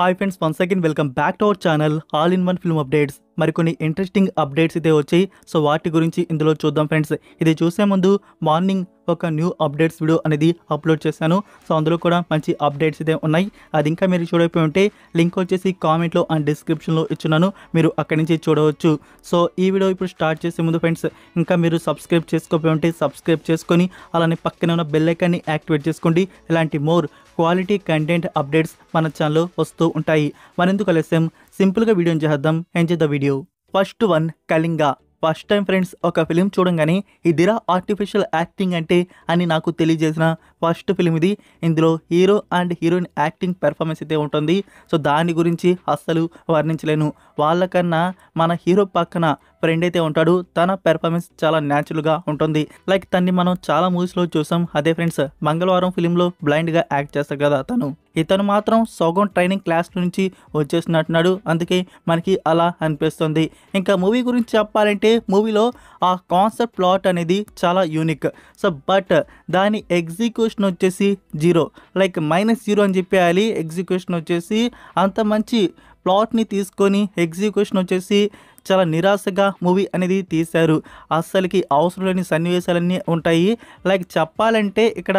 Hi friends, once again welcome back to our channel All in One Film Updates. మరికొన్ని interesting updates అయితే వచ్చాయి so వాటి గురించి ఇందులో చూద్దాం ఫ్రెండ్స్ ఇది చూసే ముందు మార్నింగ్ ఒక న్యూ అప్డేట్స్ వీడియో అనేది అప్లోడ్ చేశాను సో అందులో కూడా మంచి అప్డేట్స్ అయితే ఉన్నాయి అది ఇంకా మీరు చూడకపోయి ఉంటే లింక్ వచ్చేసి కామెంట్లో అండ్ డిస్క్రిప్షన్లో ఇచ్చున్నాను మీరు అక్కడి నుంచి చూడవచ్చు సో ఈ వీడియో ఇప్పుడు స్టార్ట్ చేసే ముందు ఫ్రెండ్స్ ఇంకా మీరు సబ్స్క్రైబ్ చేసుకోపోయి ఉంటే సబ్స్క్రైబ్ చేసుకొని అలానే పక్కన ఉన్న బెల్లైకాన్ని యాక్టివేట్ చేసుకోండి ఇలాంటి మోర్ క్వాలిటీ కంటెంట్ అప్డేట్స్ మన ఛానల్లో వస్తూ ఉంటాయి మరెందుకు ఆలస్యం సింపుల్గా వీడియో చేద్దాం enjoy the video first one Kalinga first time friends ఒక ఫిలిం చూడంగానే ఇదిరా ఆర్టిఫిషియల్ యాక్టింగ్ అంటే అని నాకు తెలియజేసిన ఫస్ట్ ఫిలిం ఇది ఇందులో hero and heroine acting performance అయితే ఉంటుంది సో దాని గురించి అస్సలు వర్ణించలేను వాళ్ళకన్నా మన హీరో పక్కన ఫ్రెండ్ అయితే ఉంటాడు తన పెర్ఫార్మెన్స్ చాలా న్యాచురల్గా ఉంటుంది లైక్ తన్ని మనం చాలా మూవీస్లో చూసాం అదే ఫ్రెండ్స్ మంగళవారం ఫిలింలో బ్లైండ్గా యాక్ట్ చేస్తాడు కదా తను ఇతను మాత్రం సోగం ట్రైనింగ్ క్లాస్ నుంచి వచ్చేసినట్టున్నాడు అందుకే మనకి అలా అనిపిస్తుంది ఇంకా మూవీ గురించి చెప్పాలంటే మూవీలో ఆ కాన్సెప్ట్ ప్లాట్ అనేది చాలా యూనిక్ సో బట్ దాని ఎగ్జిక్యూషన్ వచ్చేసి జీరో లైక్ మైనస్ జీరో అని చెప్పేయాలి ఎగ్జిక్యూషన్ వచ్చేసి అంత మంచి ప్లాట్ని తీసుకొని ఎగ్జిక్యూషన్ వచ్చేసి చాలా నిరాశగా మూవీ అనేది తీశారు అస్సలకి అవసరం లేని సన్నివేశాలన్నీ ఉంటాయి లైక్ చెప్పాలంటే ఇక్కడ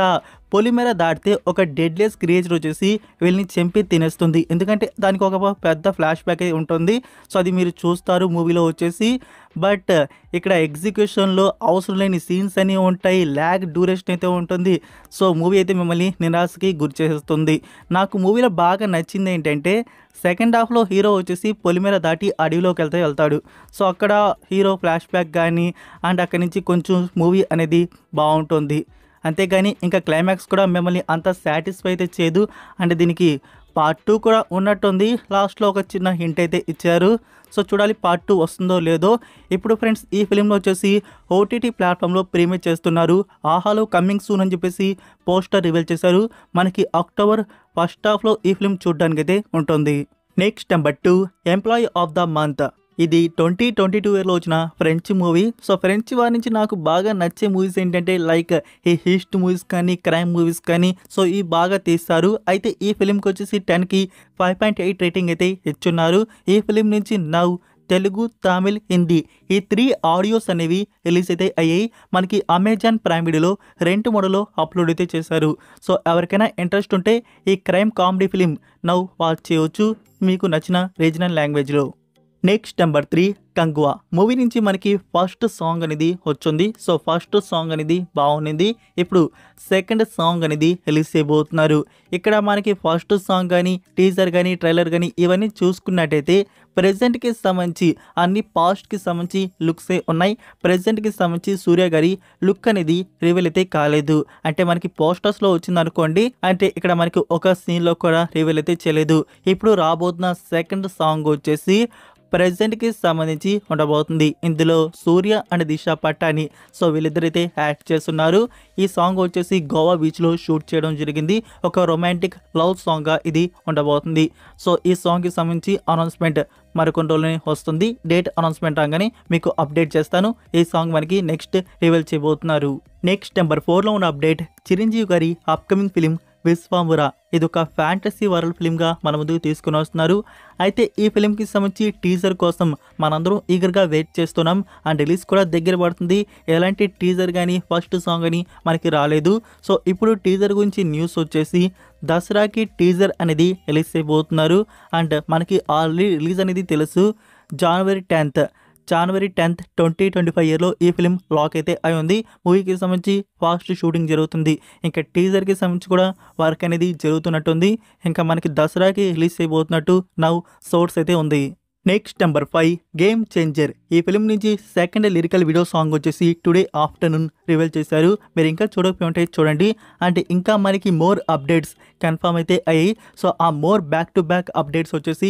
పొలిమేర దాటితే ఒక డెడ్లెస్ క్రియేచర్ వచ్చేసి వీళ్ళని చంపి తినేస్తుంది ఎందుకంటే దానికి ఒక పెద్ద ఫ్లాష్ బ్యాక్ ఉంటుంది సో అది మీరు చూస్తారు మూవీలో వచ్చేసి బట్ ఇక్కడ ఎగ్జిక్యూషన్లో అవసరం లేని సీన్స్ అన్నీ ఉంటాయి ల్యాగ్ డ్యూరేషన్ అయితే ఉంటుంది సో మూవీ అయితే మిమ్మల్ని నిరాశకి గురి చేస్తుంది నాకు మూవీలో బాగా నచ్చింది ఏంటంటే సెకండ్ హాఫ్లో హీరో వచ్చేసి పొలిమేర దాటి అడవిలోకి వెళ్తే వెళ్తాడు సో అక్కడ హీరో ఫ్లాష్ బ్యాక్ కానీ అండ్ అక్కడి నుంచి కొంచెం మూవీ అనేది బాగుంటుంది అంతేగాని ఇంకా క్లైమాక్స్ కూడా మిమ్మల్ని అంత సాటిస్ఫై అయితే చేయదు అంటే దీనికి పార్ట్ టూ కూడా ఉన్నట్టుంది లాస్ట్లో ఒక చిన్న హింట్ అయితే ఇచ్చారు సో చూడాలి పార్ట్ టూ వస్తుందో లేదో ఇప్పుడు ఫ్రెండ్స్ ఈ ఫిలింలో వచ్చేసి ఓటీటీ ప్లాట్ఫామ్లో ప్రీమియర్ చేస్తున్నారు ఆహాలో కమింగ్ సూన్ అని చెప్పేసి పోస్టర్ రివీల్ చేశారు మనకి అక్టోబర్ ఫస్ట్ హాఫ్లో ఈ ఫిలిం అయితే ఉంటుంది next number two employee of the month ఇది ట్వంటీ ట్వంటీ టూ ఇయర్లో వచ్చిన ఫ్రెంచ్ మూవీ సో ఫ్రెంచ్ వారి నుంచి నాకు బాగా నచ్చే మూవీస్ ఏంటంటే లైక్ ఈ హిస్ట్ మూవీస్ కానీ క్రైమ్ మూవీస్ కానీ సో ఈ బాగా తీస్తారు అయితే ఈ ఫిలింకి వచ్చేసి టెన్కి ఫైవ్ పాయింట్ ఎయిట్ రేటింగ్ అయితే ఇచ్చున్నారు ఈ ఫిలిం నుంచి నవ్ తెలుగు తమిళ్ హిందీ ఈ త్రీ ఆడియోస్ అనేవి రిలీజ్ అయితే అయ్యాయి మనకి అమెజాన్ ప్రైమ్ వీడియోలో రెంట్ మోడలో అప్లోడ్ అయితే చేశారు సో ఎవరికైనా ఇంట్రెస్ట్ ఉంటే ఈ crime comedy film now watch చేయవచ్చు మీకు నచ్చిన రీజనల్ లాంగ్వేజ్లో next number three Kanguva movie నుంచి మనకి ఫస్ట్ సాంగ్ అనేది వచ్చింది సో ఫస్ట్ సాంగ్ అనేది బాగుండింది ఇప్పుడు సెకండ్ సాంగ్ అనేది రిలీజ్ చేయబోతున్నారు ఇక్కడ మనకి ఫస్ట్ సాంగ్ కానీ టీజర్ కానీ ట్రైలర్ కానీ ఇవన్నీ చూసుకున్నట్టయితే ప్రజెంట్కి సంబంధించి అన్ని పాస్ట్కి సంబంధించి లుక్సే ఉన్నాయి ప్రజెంట్కి సంబంధించి సూర్య గారి లుక్ అనేది రివీల్ అయితే కాలేదు అంటే మనకి పోస్టర్స్లో వచ్చింది అనుకోండి అంటే ఇక్కడ మనకి ఒక సీన్లో కూడా రివీల్ అయితే చేయలేదు ఇప్పుడు రాబోతున్న సెకండ్ సాంగ్ వచ్చేసి కి సంబంధించి ఉండబోతుంది ఇందులో సూర్య అండ్ దిశ పట్టాని సో వీళ్ళిద్దరైతే యాక్ట్ చేస్తున్నారు ఈ సాంగ్ వచ్చేసి గోవా బీచ్లో షూట్ చేయడం జరిగింది ఒక రొమాంటిక్ లవ్ సాంగ్గా ఇది ఉండబోతుంది సో ఈ సాంగ్కి సంబంధించి అనౌన్స్మెంట్ మరికొన్ని రోజులని వస్తుంది డేట్ అనౌన్స్మెంట్ రాగానే మీకు అప్డేట్ చేస్తాను ఈ సాంగ్ మనకి నెక్స్ట్ రివీల్ చేయబోతున్నారు నెక్స్ట్ నెంబర్ ఫోర్లో ఉన్న అప్డేట్ చిరంజీవి గారి అప్కమింగ్ ఫిలిం విశ్వాంబుర ఇది ఒక ఫ్యాంటసీ వరల్డ్ ఫిలింగా మన ముందుకు తీసుకుని వస్తున్నారు అయితే ఈ ఫిలింకి సంబంధించి టీజర్ కోసం మనందరం ఈగర్గా వెయిట్ చేస్తున్నాం అండ్ రిలీజ్ కూడా దగ్గర పడుతుంది ఎలాంటి టీజర్ కానీ ఫస్ట్ సాంగ్ అని మనకి రాలేదు సో ఇప్పుడు టీజర్ గురించి న్యూస్ వచ్చేసి దసరాకి టీజర్ అనేది రిలీజ్ అయిపోతున్నారు అండ్ మనకి ఆల్రెడీ రిలీజ్ అనేది తెలుసు జనవరి టెన్త్ జనవరి టెన్త్ ట్వంటీ ట్వంటీ ఫైవ్ ఇయర్లో ఈ ఫిలిం లాక్ అయితే అయి ఉంది మూవీకి సంబంధించి ఫాస్ట్ షూటింగ్ జరుగుతుంది ఇంకా టీజర్కి సంబంధించి కూడా వర్క్ అనేది జరుగుతున్నట్టుంది ఇంకా మనకి దసరాకి రిలీజ్ అయిపోతున్నట్టు నవ్వు సోర్స్ అయితే ఉంది next number five game changer ఈ ఫిలిం నుంచి సెకండ్ లిరికల్ వీడియో సాంగ్ వచ్చేసి టుడే ఆఫ్టర్నూన్ రివీల్ చేశారు మీరు ఇంకా చూడకపోతే చూడండి అంటే ఇంకా మనకి మోర్ అప్డేట్స్ కన్ఫామ్ అయితే అయ్యాయి so uh more back to back updates వచ్చేసి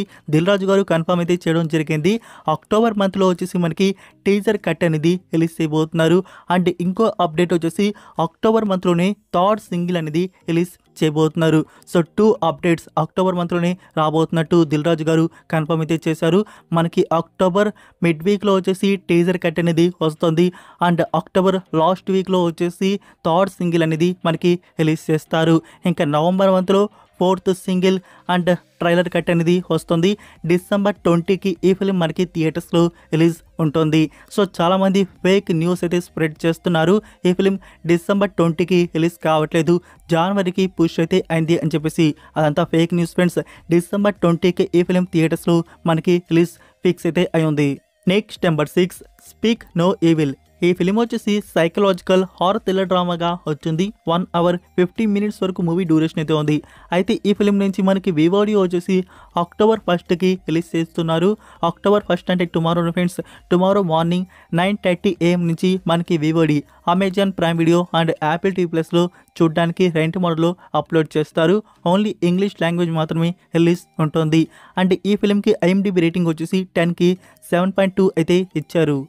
రాజు గారు కన్ఫామ్ అయితే చేయడం జరిగింది అక్టోబర్ మంత్లో వచ్చేసి మనకి టీజర్ కట్ అనేది రిలీజ్ చేయబోతున్నారు అండ్ ఇంకో అప్డేట్ వచ్చేసి అక్టోబర్ మంత్లోనే థర్డ్ సింగిల్ అనేది రిలీజ్ చేయబోతున్నారు సో టూ అప్డేట్స్ అక్టోబర్ మంత్లోనే రాబోతున్నట్టు దిల్ రాజు గారు కన్ఫర్మ్ అయితే చేశారు మనకి అక్టోబర్ మిడ్ వీక్లో వచ్చేసి టీజర్ కట్ అనేది వస్తుంది అండ్ అక్టోబర్ లాస్ట్ వీక్లో వచ్చేసి థర్డ్ సింగిల్ అనేది మనకి రిలీజ్ చేస్తారు ఇంకా నవంబర్ మంత్లో fourth single and trailer cut అనేది వస్తుంది డిసెంబర్ ట్వంటీకి ఈ ఫిలిం మనకి థియేటర్స్లో రిలీజ్ ఉంటుంది సో చాలామంది ఫేక్ న్యూస్ అయితే స్ప్రెడ్ చేస్తున్నారు ఈ ఫిలిం డిసెంబర్ ట్వంటీకి రిలీజ్ కావట్లేదు జనవరికి పుష్ అయితే అయింది అని చెప్పేసి అదంతా ఫేక్ న్యూస్ ఫ్రెండ్స్ డిసెంబర్ ట్వంటీకి ఈ ఫిలిం థియేటర్స్లో మనకి రిలీజ్ ఫిక్స్ అయితే అయి ఉంది next number six speak no evil ఈ ఫిలిం వచ్చేసి సైకలాజికల్ హార్ థ్రిల్లర్ డ్రామాగా వచ్చింది వన్ అవర్ ఫిఫ్టీ మినిట్స్ వరకు మూవీ డ్యూరేషన్ అయితే ఉంది అయితే ఈ ఫిలిం నుంచి మనకి వివోడియో వచ్చేసి అక్టోబర్ ఫస్ట్కి రిలీజ్ చేస్తున్నారు అక్టోబర్ ఫస్ట్ అంటే tomorrow friends tomorrow morning nine thirty AM నుంచి మనకి VOD Amazon Prime Video and Apple TV ప్లస్లో చూడడానికి రెంట్ మోడల్ అప్లోడ్ చేస్తారు ఓన్లీ ఇంగ్లీష్ లాంగ్వేజ్ మాత్రమే రిలీజ్ ఉంటుంది అండ్ ఈ ఫిలింకి ఐఎండిబి రేటింగ్ వచ్చేసి టెన్కి సెవెన్ పాయింట్ టూ అయితే ఇచ్చారు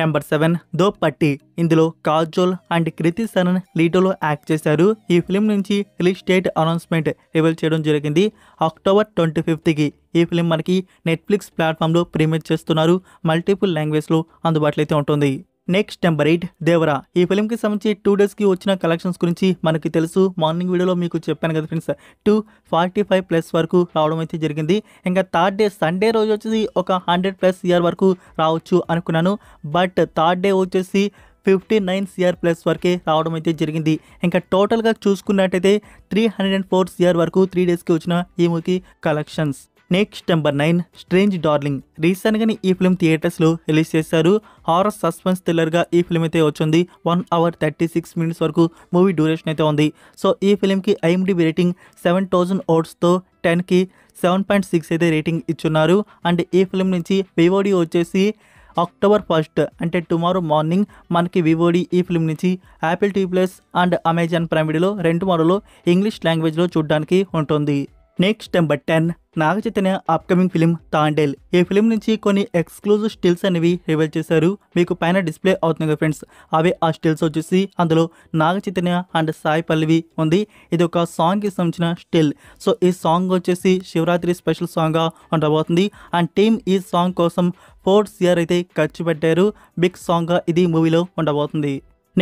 నెంబర్ సెవెన్ దో పట్టి ఇందులో కాజోల్ అండ్ కృతి సరన్ లీడోలో యాక్ట్ చేశారు ఈ ఫిలిం నుంచి రిలీజ్ డేట్ అనౌన్స్మెంట్ రివీల్ చేయడం జరిగింది అక్టోబర్ ట్వంటీ ఫిఫ్త్కి ఈ ఫిలిం మనకి నెట్ఫ్లిక్స్ ప్లాట్ఫామ్లో ప్రీమియర్ చేస్తున్నారు మల్టిపుల్ లాంగ్వేజ్లో అందుబాటులో అయితే ఉంటుంది నెక్స్ట్ నెంబర్ ఎయిట్ దేవరా ఈ కి సంబంధించి టూ డేస్కి వచ్చిన కలెక్షన్స్ గురించి మనకి తెలుసు మార్నింగ్ వీడియోలో మీకు చెప్పాను కదా friends two forty five plus వరకు రావడం అయితే జరిగింది ఇంకా థర్డ్ డే సండే రోజు వచ్చేసి ఒక హండ్రెడ్ ప్లస్ ఇయర్ వరకు రావచ్చు అనుకున్నాను బట్ థర్డ్ డే వచ్చేసి ఫిఫ్టీ నైన్ సిఆర్ ప్లస్ వరకే రావడం అయితే జరిగింది ఇంకా టోటల్గా చూసుకున్నట్టయితే three hundred and four CR వరకు త్రీ డేస్కి వచ్చిన ఈ మూవీకి collections next number nine strange darling రీసెంట్గానే ఈ ఫిల్మ్ థియేటర్స్లో రిలీజ్ చేశారు హారర్ సస్పెన్స్ థ్రిల్లర్గా ఈ ఫిల్మ్ అయితే వచ్చింది one hour thirty six minutes వరకు మూవీ డ్యూరేషన్ అయితే ఉంది సో ఈ ఫిల్మ్కి ఐఎండి రేటింగ్ సెవెన్ థౌజండ్ ఓట్స్తో టెన్కి సెవెన్ పాయింట్ సిక్స్ అయితే రేటింగ్ ఇచ్చున్నారు అండ్ ఈ ఫిల్మ్ నుంచి వివోడి వచ్చేసి అక్టోబర్ ఫస్ట్ అంటే టుమారో మార్నింగ్ మనకి వివోడి ఈ ఫిల్మ్ నుంచి Apple T plus and Amazon Prime వీడియోలో రెండు మరోలో ఇంగ్లీష్ లాంగ్వేజ్లో చూడడానికి ఉంటుంది next number ten Naga Chaitanya upcoming film Thandel ఈ ఫిలిం నుంచి కొన్ని ఎక్స్క్లూజివ్ స్టిల్స్ అనేవి రివీల్ చేశారు మీకు పైన డిస్ప్లే అవుతుంది కదా ఫ్రెండ్స్ అవే ఆ స్టిల్స్ వచ్చేసి అందులో నాగ చైతన్య అండ్ సాయి పల్లవి ఉంది ఇది ఒక సాంగ్కి సంబంధించిన స్టిల్ సో ఈ సాంగ్ వచ్చేసి శివరాత్రి స్పెషల్ సాంగ్గా ఉండబోతుంది అండ్ టీమ్ ఈ సాంగ్ కోసం ఫోర్త్ ఇయర్ అయితే ఖర్చు పెట్టారు బిగ్ సాంగ్గా ఇది మూవీలో ఉండబోతుంది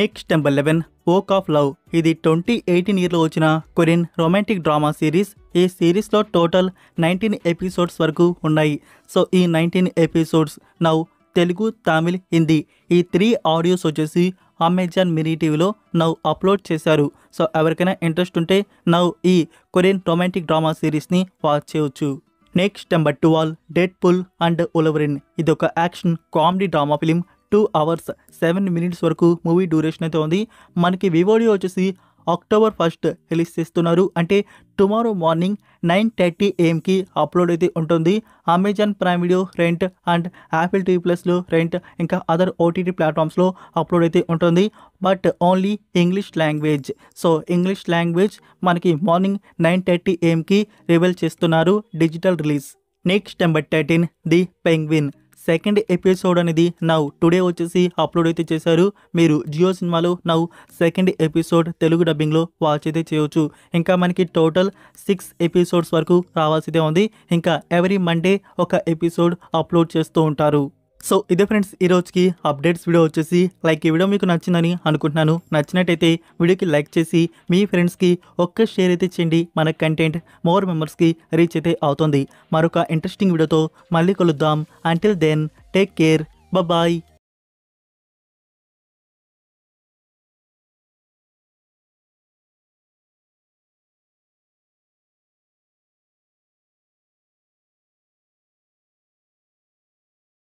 next number eleven oak of love ఇది ట్వంటీ ఎయిటీన్ ఇయర్లో వచ్చిన కొరియన్ రొమాంటిక్ డ్రామా సిరీస్ ఈ సిరీస్లో టోటల్ నైన్టీన్ ఎపిసోడ్స్ వరకు ఉన్నాయి సో ఈ nineteen episodes now Telugu Tamil Hindi ఈ త్రీ ఆడియోస్ వచ్చేసి అమెజాన్ మినీ టీవీలో నవ్వు అప్లోడ్ చేశారు సో ఎవరికైనా ఇంట్రెస్ట్ ఉంటే నవ్వు ఈ కొరియన్ రొమాంటిక్ డ్రామా సిరీస్ని వాచ్ చేయవచ్చు నెక్స్ట్ నెంబర్ వాల్ డెడ్ పుల్ అండ్ ఉలవరిన్ ఇది ఒక action comedy drama film two hours seven minutes వరకు మూవీ డ్యూరేషన్ అయితే ఉంది మనకి వివోడియో వచ్చేసి అక్టోబర్ ఫస్ట్ రిలీజ్ చేస్తున్నారు అంటే టుమారో మార్నింగ్ నైన్ థర్టీ ఏఎంకి అప్లోడ్ అయితే ఉంటుంది Amazon Prime Video rent and Apple TV ప్లస్లో రెంట్ ఇంకా అదర్ ఓటీటీ ప్లాట్ఫామ్స్లో అప్లోడ్ అయితే ఉంటుంది but only English language so English language మనకి మార్నింగ్ నైన్ థర్టీ ఏఎంకి రివీల్ చేస్తున్నారు digital release next number thirteen the penguin second episode అనేది నవ్వు టుడే వచ్చేసి అప్లోడ్ అయితే చేశారు మీరు జియో సినిమాలో నవ్వు సెకండ్ ఎపిసోడ్ తెలుగు డబ్బింగ్లో వాచ్ అయితే చేయవచ్చు ఇంకా మనకి టోటల్ సిక్స్ ఎపిసోడ్స్ వరకు రావాల్సిదే ఉంది ఇంకా ఎవరీ మండే ఒక ఎపిసోడ్ అప్లోడ్ చేస్తూ ఉంటారు సో ఇదే ఫ్రెండ్స్ ఈ రోజుకి అప్డేట్స్ వీడియో వచ్చేసి లైక్ ఈ వీడియో మీకు నచ్చిందని అనుకుంటున్నాను నచ్చినట్టయితే వీడియోకి లైక్ చేసి మీ ఫ్రెండ్స్కి ఒక్క షేర్ అయితే చేయండి మన కంటెంట్ మోర్ మెంబర్స్కి రీచ్ అయితే అవుతుంది మరొక ఇంట్రెస్టింగ్ వీడియోతో మళ్ళీ కలుద్దాం until then take care bye